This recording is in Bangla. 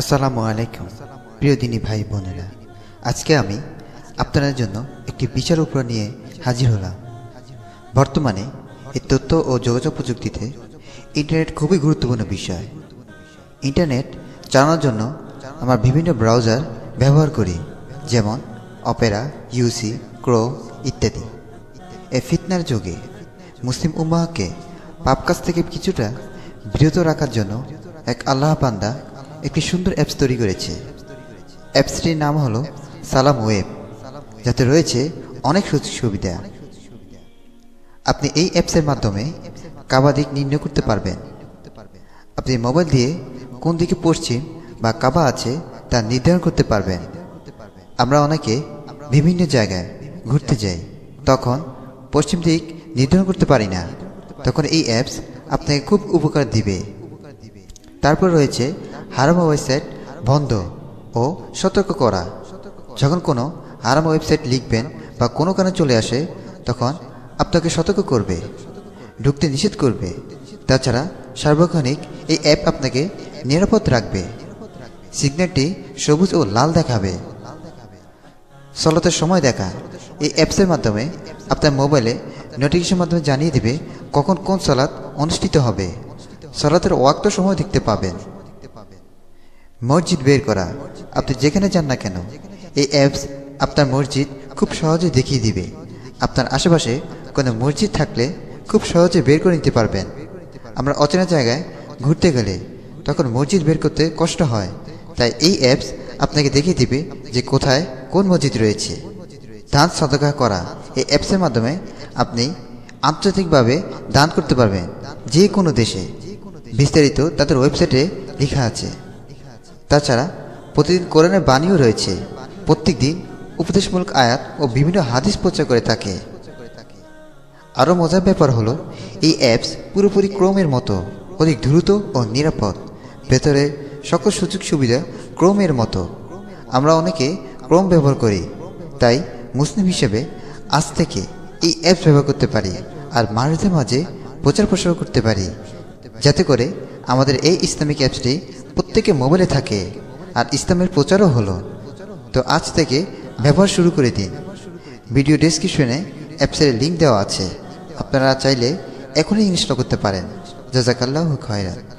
আসসালামু আলাইকুম প্রিয় দিনী ভাই বোনেরা আজকে আমি আপনাদের জন্য একটি বিচার উপর নিয়ে হাজির হলাম বর্তমানে এই তথ্য ও যোগাযোগ প্রযুক্তিতে ইন্টারনেট খুবই গুরুত্বপূর্ণ বিষয় ইন্টারনেট চালানোর জন্য আমার বিভিন্ন ব্রাউজার ব্যবহার করি যেমন অপেরা ইউসি ক্রো ইত্যাদি এ ফিতনার যুগে মুসলিম উম্মাহকে পাপকাজ থেকে কিছুটা বিরত রাখার জন্য এক আল্লাহ পান্দা একটি সুন্দর অ্যাপস তৈরি করেছে অ্যাপসটির নাম হলো সালাম ওয়েব যাতে রয়েছে অনেক সুযোগ সুবিধা আপনি এই অ্যাপসের মাধ্যমে কাবাদিক নির্ণয় করতে পারবেন আপনি মোবাইল দিয়ে কোন দিকে পশ্চিম বা কাবা আছে তা নির্ধারণ করতে পারবেন আমরা অনেকে বিভিন্ন জায়গায় ঘুরতে যাই তখন পশ্চিম দিক নির্ধারণ করতে পারি না তখন এই অ্যাপস আপনাকে খুব উপকার দিবে তারপর রয়েছে হারামা ওয়েবসাইট বন্ধ ও সতর্ক করা যখন কোনো হারাম ওয়েবসাইট লিখবেন বা কোনো কারণে চলে আসে তখন আপনাকে সতর্ক করবে ঢুকতে নিষেধ করবে তাছাড়া সার্বক্ষণিক এই অ্যাপ আপনাকে নিরাপদ রাখবে সিগন্যালটি সবুজ ও লাল দেখাবে সলতের সময় দেখা এই অ্যাপসের মাধ্যমে আপনার মোবাইলে নোটিফিকেশন মাধ্যমে জানিয়ে দেবে কখন কোন সলাৎ অনুষ্ঠিত হবে সলাতের ওয়াক্ত সময় দেখতে পাবেন মসজিদ বের করা আপনি যেখানে যান না কেন এই অ্যাপস আপনার মসজিদ খুব সহজে দেখিয়ে দিবে আপনার আশেপাশে কোনো মসজিদ থাকলে খুব সহজে বের করে নিতে পারবেন আমরা অচেনা জায়গায় ঘুরতে গেলে তখন মসজিদ বের করতে কষ্ট হয় তাই এই অ্যাপস আপনাকে দেখিয়ে দিবে যে কোথায় কোন মসজিদ রয়েছে দান সদকা করা এই অ্যাপসের মাধ্যমে আপনি আন্তর্জাতিকভাবে দান করতে পারবেন যে কোনো দেশে বিস্তারিত তাদের ওয়েবসাইটে লেখা আছে তাছাড়া প্রতিদিন কোরআনের বাণীও রয়েছে প্রত্যেক দিন উপদেশমূলক আয়াত ও বিভিন্ন হাদিস প্রচার করে থাকে আরও মজার ব্যাপার হলো এই অ্যাপস পুরোপুরি ক্রোমের মতো অধিক দ্রুত ও নিরাপদ ভেতরে সকল সুযোগ সুবিধা ক্রোমের মতো আমরা অনেকে ক্রোম ব্যবহার করি তাই মুসলিম হিসেবে আজ থেকে এই অ্যাপস ব্যবহার করতে পারি আর মাঝে মাঝে প্রচার প্রসার করতে পারি যাতে করে আমাদের এই ইসলামিক অ্যাপসটি প্রত্যেকে মোবাইলে থাকে আর ইসলামের প্রচারও হলো তো আজ থেকে ব্যবহার শুরু করে দিন ভিডিও ডেসক্রিপশনে অ্যাপসের লিঙ্ক দেওয়া আছে আপনারা চাইলে এখনই ইনস্টল করতে পারেন জাজাকাল্লাহ খয়রাত